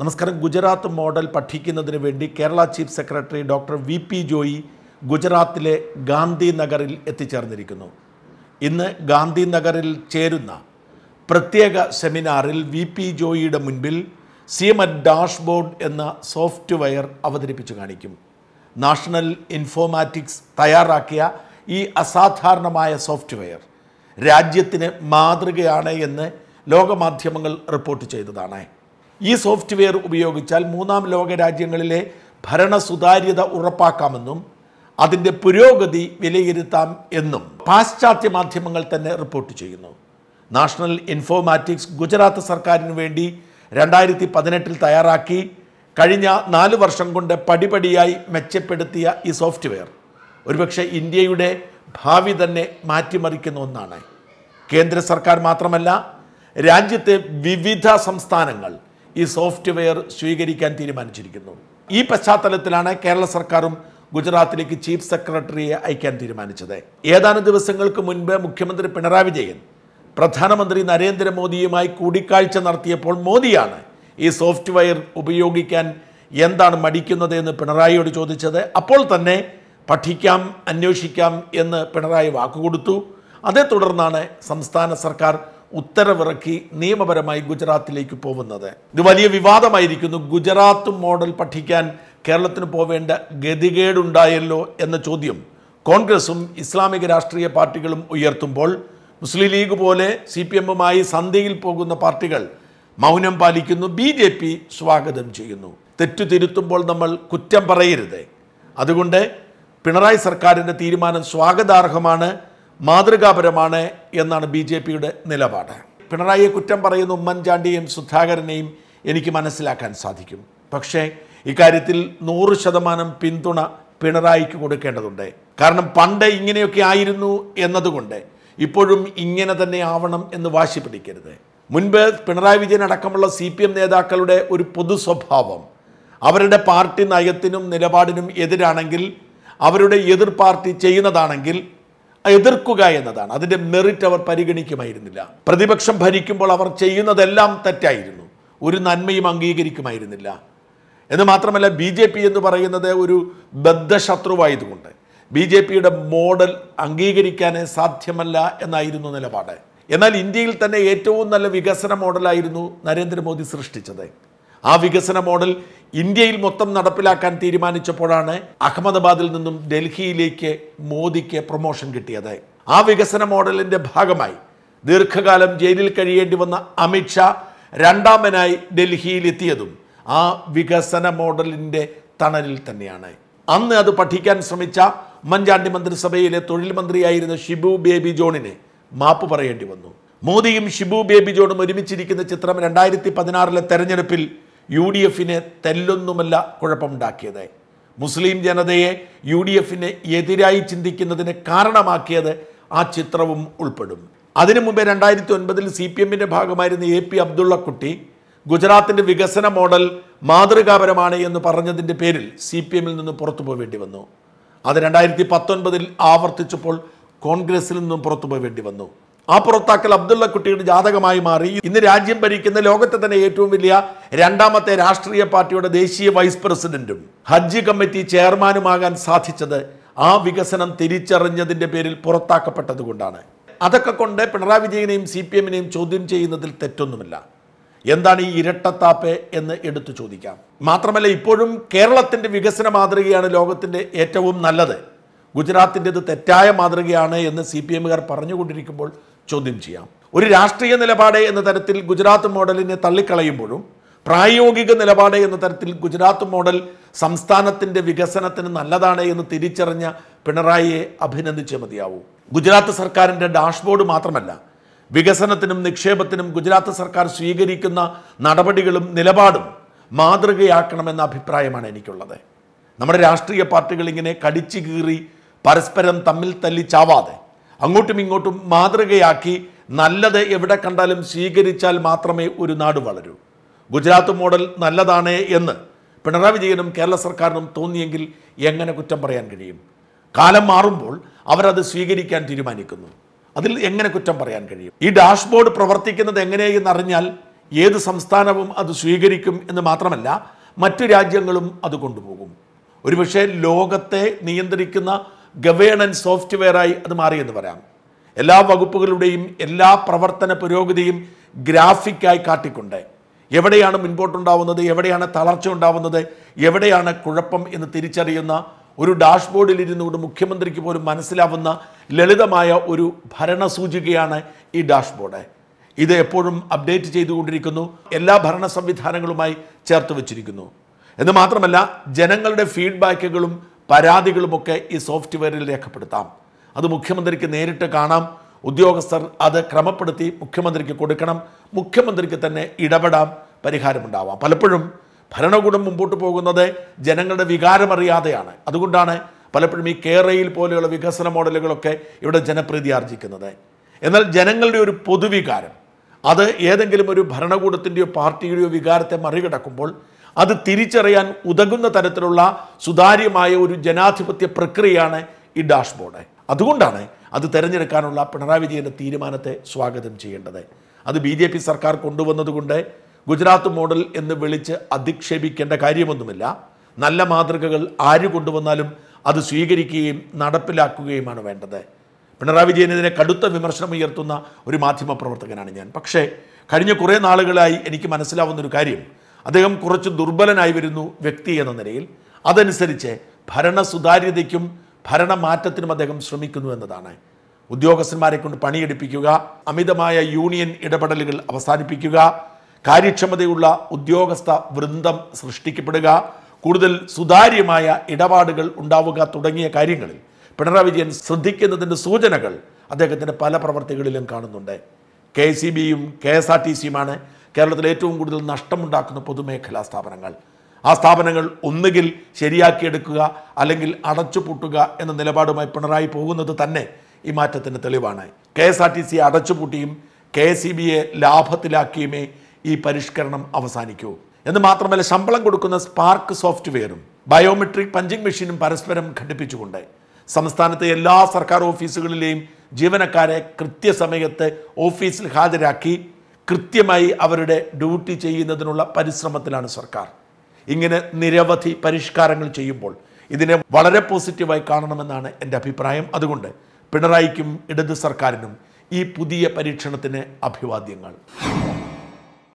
നമസ്കാരം ഗുജറാത്ത് മോഡൽ പഠിക്കുന്നതിന് വേണ്ടി Kerala chief secretary doctor V P Joy ഗുജറാത്തിലെ ഗാന്ധിനഗറിൽ എത്തിച്ചേർന്നിരിക്കുന്നു ഇന്ന് ഗാന്ധിനഗറിൽ ചേരുന്ന പ്രത്യേക സെമിനാറിൽ വി പി ജോയിയുടെ മുൻപിൽ സി എം എറ്റ് ഡാഷ്ബോർഡ് എന്ന സോഫ്റ്റ്വെയർ അവതരിപ്പിച്ചു കാണിക്കും നാഷണൽ ഇൻഫോമാറ്റിക്സ് തയ്യാറാക്കിയ ഈ അസാധാരണമായ സോഫ്റ്റ്വെയർ രാജ്യത്തിന് മാതൃകയാണ് എന്ന് ലോകമാധ്യമങ്ങൾ റിപ്പോർട്ട് ചെയ്തതാണ് ഈ സോഫ്റ്റ്വെയർ ഉപയോഗിച്ചാൽ മൂന്നാം ലോക രാജ്യങ്ങളിലെ ഭരണ സുതാര്യത ഉറപ്പാക്കാമെന്നും അതിൻ്റെ പുരോഗതി വിലയിരുത്താം എന്നും പാശ്ചാത്യ മാധ്യമങ്ങൾ തന്നെ റിപ്പോർട്ട് ചെയ്യുന്നു നാഷണൽ ഇൻഫോമാറ്റിക്സ് ഗുജറാത്ത് സർക്കാരിന് വേണ്ടി രണ്ടായിരത്തി പതിനെട്ടിൽ തയ്യാറാക്കി കഴിഞ്ഞ നാല് വർഷം കൊണ്ട് പടിപടിയായി മെച്ചപ്പെടുത്തിയ ഈ സോഫ്റ്റ്വെയർ ഒരുപക്ഷെ ഇന്ത്യയുടെ ഭാവി തന്നെ മാറ്റിമറിക്കുന്ന ഒന്നാണ് കേന്ദ്ര സർക്കാർ മാത്രമല്ല രാജ്യത്തെ വിവിധ സംസ്ഥാനങ്ങൾ ഈ സോഫ്റ്റ്വെയർ സ്വീകരിക്കാൻ തീരുമാനിച്ചിരിക്കുന്നു ഈ പശ്ചാത്തലത്തിലാണ് കേരള സർക്കാരും ഗുജറാത്തിലേക്ക് ചീഫ് സെക്രട്ടറിയെ അയക്കാൻ തീരുമാനിച്ചത് ഏതാനും ദിവസങ്ങൾക്ക് മുൻപ് മുഖ്യമന്ത്രി പിണറായി വിജയൻ പ്രധാനമന്ത്രി നരേന്ദ്രമോദിയുമായി കൂടിക്കാഴ്ച നടത്തിയപ്പോൾ മോദിയാണ് ഈ സോഫ്റ്റ്വെയർ ഉപയോഗിക്കാൻ എന്താണ് മടിക്കുന്നത് എന്ന് പിണറായിയോട് ചോദിച്ചത് അപ്പോൾ തന്നെ പഠിക്കാം അന്വേഷിക്കാം എന്ന് പിണറായി വാക്കുകൊടുത്തു അതേ തുടർന്നാണ് സംസ്ഥാന സർക്കാർ ഉത്തരവിറക്കി നിയമപരമായി ഗുജറാത്തിലേക്ക് പോകുന്നത് ഇത് വലിയ വിവാദമായിരിക്കുന്നു ഗുജറാത്ത് മോഡൽ പഠിക്കാൻ കേരളത്തിന് പോവേണ്ട ഗതികേടുണ്ടായല്ലോ എന്ന ചോദ്യം കോൺഗ്രസും ഇസ്ലാമിക രാഷ്ട്രീയ പാർട്ടികളും ഉയർത്തുമ്പോൾ മുസ്ലിം ലീഗ് പോലെ സി പി എമ്മുമായി സന്ധിയിൽ പോകുന്ന പാർട്ടികൾ മൗനം പാലിക്കുന്നു ബി ജെ പി സ്വാഗതം ചെയ്യുന്നു തെറ്റു തിരുത്തുമ്പോൾ നമ്മൾ കുറ്റം പറയരുത് അതുകൊണ്ട് പിണറായി സർക്കാരിൻ്റെ തീരുമാനം സ്വാഗതാർഹമാണ് മാതൃകാപരമാണ് എന്നാണ് ബി ജെ പിയുടെ നിലപാട് പിണറായിയെ കുറ്റം പറയുന്ന ഉമ്മൻചാണ്ടിയെയും സുധാകരനെയും എനിക്ക് മനസ്സിലാക്കാൻ സാധിക്കും പക്ഷേ ഇക്കാര്യത്തിൽ നൂറ് ശതമാനം പിന്തുണ പിണറായിക്ക് കൊടുക്കേണ്ടതുണ്ട് കാരണം പണ്ട് ഇങ്ങനെയൊക്കെ ആയിരുന്നു എന്നതുകൊണ്ട് ഇപ്പോഴും ഇങ്ങനെ തന്നെ ആവണം എന്ന് വാശി പിടിക്കരുത് മുൻപ് പിണറായി വിജയൻ അടക്കമുള്ള സി പി എം നേതാക്കളുടെ ഒരു പൊതു സ്വഭാവം അവരുടെ പാർട്ടി നയത്തിനും നിലപാടിനും എതിരാണെങ്കിൽ അവരുടെ എതിർ പാർട്ടി ചെയ്യുന്നതാണെങ്കിൽ എതിർക്കുക എന്നതാണ് അതിൻ്റെ മെറിറ്റ് അവർ പരിഗണിക്കുമായിരുന്നില്ല പ്രതിപക്ഷം ഭരിക്കുമ്പോൾ അവർ ചെയ്യുന്നതെല്ലാം തെറ്റായിരുന്നു ഒരു നന്മയും അംഗീകരിക്കുമായിരുന്നില്ല എന്ന് മാത്രമല്ല ബി ജെ പി എന്ന് പറയുന്നത് ഒരു ബദ്ധശത്രുവായതുകൊണ്ട് ബി ജെ പിയുടെ മോഡൽ അംഗീകരിക്കാനേ സാധ്യമല്ല എന്നായിരുന്നു നിലപാട് എന്നാൽ ഇന്ത്യയിൽ തന്നെ ഏറ്റവും നല്ല വികസന മോഡലായിരുന്നു നരേന്ദ്രമോദി സൃഷ്ടിച്ചത് ആ വികസന മോഡൽ ഇന്ത്യയിൽ മൊത്തം നടപ്പിലാക്കാൻ തീരുമാനിച്ചപ്പോഴാണ് അഹമ്മദാബാദിൽ നിന്നും ഡൽഹിയിലേക്ക് മോദിക്ക് പ്രൊമോഷൻ കിട്ടിയത് ആ വികസന മോഡലിൻ്റെ ഭാഗമായി ദീർഘകാലം ജയിലിൽ കഴിയേണ്ടി വന്ന അമിത്ഷാ രണ്ടാമനായി ഡൽഹിയിൽ എത്തിയതും ആ വികസന മോഡലിൻ്റെ തണലിൽ തന്നെയാണ് അന്ന് അത് പഠിക്കാൻ ശ്രമിച്ച മഞ്ചാണ്ടി മന്ത്രിസഭയിലെ തൊഴിൽ മന്ത്രിയായിരുന്ന ഷിബു ബേബി ജോണിന് മാപ്പ് പറയേണ്ടി വന്നു മോദിയും ഷിബു ബേബി ജോണും ഒരുമിച്ചിരിക്കുന്ന ചിത്രം രണ്ടായിരത്തി പതിനാറിലെ തെരഞ്ഞെടുപ്പിൽ യു ഡി എഫിന് തെല്ലൊന്നുമല്ല കുഴപ്പമുണ്ടാക്കിയത് മുസ്ലിം ജനതയെ യു ഡി എഫിന് എതിരായി ചിന്തിക്കുന്നതിന് കാരണമാക്കിയത് ആ ചിത്രവും ഉൾപ്പെടും അതിനു മുമ്പേ രണ്ടായിരത്തി ഒൻപതിൽ സി പി എമ്മിൻ്റെ ഭാഗമായിരുന്ന എ പി അബ്ദുള്ളക്കുട്ടി ഗുജറാത്തിൻ്റെ വികസന മോഡൽ മാതൃകാപരമാണ് എന്ന് പറഞ്ഞതിൻ്റെ പേരിൽ സി പി എമ്മിൽ നിന്ന് പുറത്തു പോകേണ്ടി വന്നു അത് രണ്ടായിരത്തി പത്തൊൻപതിൽ ആവർത്തിച്ചപ്പോൾ കോൺഗ്രസിൽ നിന്നും പുറത്തു പോകേണ്ടി വന്നു ആ പുറത്താക്കൽ അബ്ദുള്ള കുട്ടിയുടെ ജാതകമായി മാറി ഇന്ന് രാജ്യം ഭരിക്കുന്ന ലോകത്തെ തന്നെ ഏറ്റവും വലിയ രണ്ടാമത്തെ രാഷ്ട്രീയ പാർട്ടിയുടെ ദേശീയ വൈസ് പ്രസിഡന്റും ഹജ്ജ് കമ്മിറ്റി ചെയർമാനുമാകാൻ സാധിച്ചത് ആ വികസനം തിരിച്ചറിഞ്ഞതിന്റെ പേരിൽ പുറത്താക്കപ്പെട്ടത് അതൊക്കെ കൊണ്ട് പിണറായി വിജയനെയും സി പി എമ്മിനെയും ചോദ്യം ചെയ്യുന്നതിൽ തെറ്റൊന്നുമില്ല എന്താണ് ഈ ഇരട്ടത്താപ്പ് എന്ന് എടുത്തു ചോദിക്കാം മാത്രമല്ല ഇപ്പോഴും കേരളത്തിൻ്റെ വികസന മാതൃകയാണ് ലോകത്തിൻ്റെ ഏറ്റവും നല്ലത് ഗുജറാത്തിൻ്റെത് തെറ്റായ മാതൃകയാണ് എന്ന് സി പി എമ്മുകാർ പറഞ്ഞുകൊണ്ടിരിക്കുമ്പോൾ ചോദ്യം ചെയ്യാം ഒരു രാഷ്ട്രീയ നിലപാട് എന്ന തരത്തിൽ ഗുജറാത്ത് മോഡലിനെ തള്ളിക്കളയുമ്പോഴും പ്രായോഗിക നിലപാട് എന്ന തരത്തിൽ ഗുജറാത്ത് മോഡൽ സംസ്ഥാനത്തിൻ്റെ വികസനത്തിന് നല്ലതാണ് എന്ന് തിരിച്ചറിഞ്ഞ പിണറായിയെ അഭിനന്ദിച്ചേ മതിയാവൂ ഗുജറാത്ത് സർക്കാരിൻ്റെ ഡാഷ്ബോർഡ് മാത്രമല്ല വികസനത്തിനും നിക്ഷേപത്തിനും ഗുജറാത്ത് സർക്കാർ സ്വീകരിക്കുന്ന നടപടികളും നിലപാടും മാതൃകയാക്കണമെന്ന അഭിപ്രായമാണ് എനിക്കുള്ളത് നമ്മുടെ രാഷ്ട്രീയ പാർട്ടികൾ ഇങ്ങനെ കടിച്ചു കീറി പരസ്പരം തമ്മിൽ തല്ലി ചാവാതെ അങ്ങോട്ടും ഇങ്ങോട്ടും മാതൃകയാക്കി നല്ലത് എവിടെ കണ്ടാലും സ്വീകരിച്ചാൽ മാത്രമേ ഒരു നാട് വളരൂ ഗുജറാത്ത് മോഡൽ നല്ലതാണ് എന്ന് പിണറായി വിജയനും കേരള സർക്കാരിനും തോന്നിയെങ്കിൽ എങ്ങനെ കുറ്റം പറയാൻ കഴിയും കാലം മാറുമ്പോൾ അവരത് സ്വീകരിക്കാൻ തീരുമാനിക്കുന്നു അതിൽ എങ്ങനെ കുറ്റം പറയാൻ കഴിയും ഈ ഡാഷ്ബോർഡ് പ്രവർത്തിക്കുന്നത് എങ്ങനെയെന്ന് അറിഞ്ഞാൽ ഏത് സംസ്ഥാനവും അത് സ്വീകരിക്കും എന്ന് മാത്രമല്ല മറ്റു രാജ്യങ്ങളും അത് കൊണ്ടുപോകും ഒരുപക്ഷെ ലോകത്തെ നിയന്ത്രിക്കുന്ന ഗവേണൻസ് സോഫ്റ്റ്വെയറായി അത് മാറിയെന്ന് പറയാം എല്ലാ വകുപ്പുകളുടെയും എല്ലാ പ്രവർത്തന പുരോഗതിയും ഗ്രാഫിക്കായി കാട്ടിക്കൊണ്ട് എവിടെയാണ് മുൻപോട്ടുണ്ടാവുന്നത് എവിടെയാണ് തളർച്ച ഉണ്ടാവുന്നത് എവിടെയാണ് കുഴപ്പം എന്ന് തിരിച്ചറിയുന്ന ഒരു ഡാഷ്ബോർഡിൽ ഇരുന്നുകൊണ്ട് മുഖ്യമന്ത്രിക്ക് പോലും മനസ്സിലാവുന്ന ലളിതമായ ഒരു ഭരണസൂചികയാണ് ഈ ഡാഷ്ബോർഡ് ഇത് എപ്പോഴും അപ്ഡേറ്റ് ചെയ്തുകൊണ്ടിരിക്കുന്നു എല്ലാ ഭരണ സംവിധാനങ്ങളുമായി ചേർത്ത് വച്ചിരിക്കുന്നു എന്ന് മാത്രമല്ല ജനങ്ങളുടെ ഫീഡ്ബാക്കുകളും പരാതികളുമൊക്കെ ഈ സോഫ്റ്റ്വെയറിൽ രേഖപ്പെടുത്താം അത് മുഖ്യമന്ത്രിക്ക് നേരിട്ട് കാണാം ഉദ്യോഗസ്ഥർ അത് ക്രമപ്പെടുത്തി മുഖ്യമന്ത്രിക്ക് കൊടുക്കണം മുഖ്യമന്ത്രിക്ക് തന്നെ ഇടപെടാം പരിഹാരമുണ്ടാവാം പലപ്പോഴും ഭരണകൂടം മുമ്പോട്ട് പോകുന്നത് ജനങ്ങളുടെ വികാരമറിയാതെയാണ് അതുകൊണ്ടാണ് പലപ്പോഴും ഈ കേരളയിൽ പോലെയുള്ള വികസന മോഡലുകളൊക്കെ ഇവിടെ ജനപ്രീതി ആർജിക്കുന്നത് എന്നാൽ ജനങ്ങളുടെ ഒരു പൊതുവികാരം അത് ഏതെങ്കിലും ഒരു ഭരണകൂടത്തിൻ്റെയോ പാർട്ടിയുടെയോ വികാരത്തെ മറികടക്കുമ്പോൾ അത് തിരിച്ചറിയാൻ ഉതകുന്ന തരത്തിലുള്ള സുതാര്യമായ ഒരു ജനാധിപത്യ പ്രക്രിയയാണ് ഈ ഡാഷ്ബോർഡ് അതുകൊണ്ടാണ് അത് തിരഞ്ഞെടുക്കാനുള്ള പിണറായി വിജയൻ്റെ തീരുമാനത്തെ സ്വാഗതം ചെയ്യേണ്ടത് അത് ബി ജെ പി സർക്കാർ കൊണ്ടുവന്നതുകൊണ്ട് ഗുജറാത്ത് മോഡൽ എന്ന് വിളിച്ച് അധിക്ഷേപിക്കേണ്ട കാര്യമൊന്നുമില്ല നല്ല മാതൃകകൾ ആര് കൊണ്ടുവന്നാലും അത് സ്വീകരിക്കുകയും നടപ്പിലാക്കുകയുമാണ് വേണ്ടത് പിണറായി വിജയനെതിരെ കടുത്ത വിമർശനം ഉയർത്തുന്ന ഒരു മാധ്യമ പ്രവർത്തകനാണ് ഞാൻ പക്ഷേ കഴിഞ്ഞ കുറേ നാളുകളായി എനിക്ക് മനസ്സിലാവുന്നൊരു കാര്യം അദ്ദേഹം കുറച്ച് ദുർബലനായി വരുന്നു വ്യക്തി എന്ന നിലയിൽ അതനുസരിച്ച് ഭരണ സുതാര്യതയ്ക്കും ഭരണമാറ്റത്തിനും അദ്ദേഹം ശ്രമിക്കുന്നു എന്നതാണ് ഉദ്യോഗസ്ഥന്മാരെ കൊണ്ട് പണിയെടുപ്പിക്കുക അമിതമായ യൂണിയൻ ഇടപെടലുകൾ അവസാനിപ്പിക്കുക കാര്യക്ഷമതയുള്ള ഉദ്യോഗസ്ഥ വൃന്ദം സൃഷ്ടിക്കപ്പെടുക കൂടുതൽ സുതാര്യമായ ഇടപാടുകൾ ഉണ്ടാവുക തുടങ്ങിയ കാര്യങ്ങളിൽ പിണറായി വിജയൻ ശ്രദ്ധിക്കുന്നതിൻ്റെ സൂചനകൾ അദ്ദേഹത്തിൻ്റെ പല പ്രവർത്തികളിലും കാണുന്നുണ്ട് കെ സി ബിയും കെ എസ് ആർ ടി സിയുമാണ് കേരളത്തിൽ ഏറ്റവും കൂടുതൽ നഷ്ടമുണ്ടാക്കുന്ന പൊതുമേഖലാ സ്ഥാപനങ്ങൾ ആ സ്ഥാപനങ്ങൾ ഒന്നുകിൽ ശരിയാക്കിയെടുക്കുക അല്ലെങ്കിൽ അടച്ചുപൂട്ടുക എന്ന നിലപാടുമായി പിണറായി പോകുന്നത് തന്നെ ഈ മാറ്റത്തിന് തെളിവാണ് K S R T C അടച്ചുപൂട്ടിയും കെ എസ് ഇ എ ലാഭത്തിലാക്കിയുമേ ഈ പരിഷ്കരണം അവസാനിക്കൂ എന്ന് മാത്രമല്ല ശമ്പളം കൊടുക്കുന്ന സ്പാർക്ക് സോഫ്റ്റ്വെയറും ബയോമെട്രിക് പഞ്ചിങ് മെഷീനും പരസ്പരം ഘടിപ്പിച്ചുകൊണ്ട് സംസ്ഥാനത്തെ എല്ലാ സർക്കാർ ഓഫീസുകളിലെയും ജീവനക്കാരെ കൃത്യസമയത്ത് ഓഫീസിൽ ഹാജരാക്കി കൃത്യമായി അവരുടെ ഡ്യൂട്ടി ചെയ്യുന്നതിനുള്ള പരിശ്രമത്തിലാണ് സർക്കാർ ഇങ്ങനെ നിരവധി പരിഷ്കാരങ്ങൾ ചെയ്യുമ്പോൾ ഇതിനെ വളരെ പോസിറ്റീവായി കാണണമെന്നാണ് എൻ്റെ അഭിപ്രായം അതുകൊണ്ട് പിണറായിക്കും ഇടത് സർക്കാരിനും ഈ പുതിയ പരീക്ഷണത്തിന് അഭിവാദ്യങ്ങൾ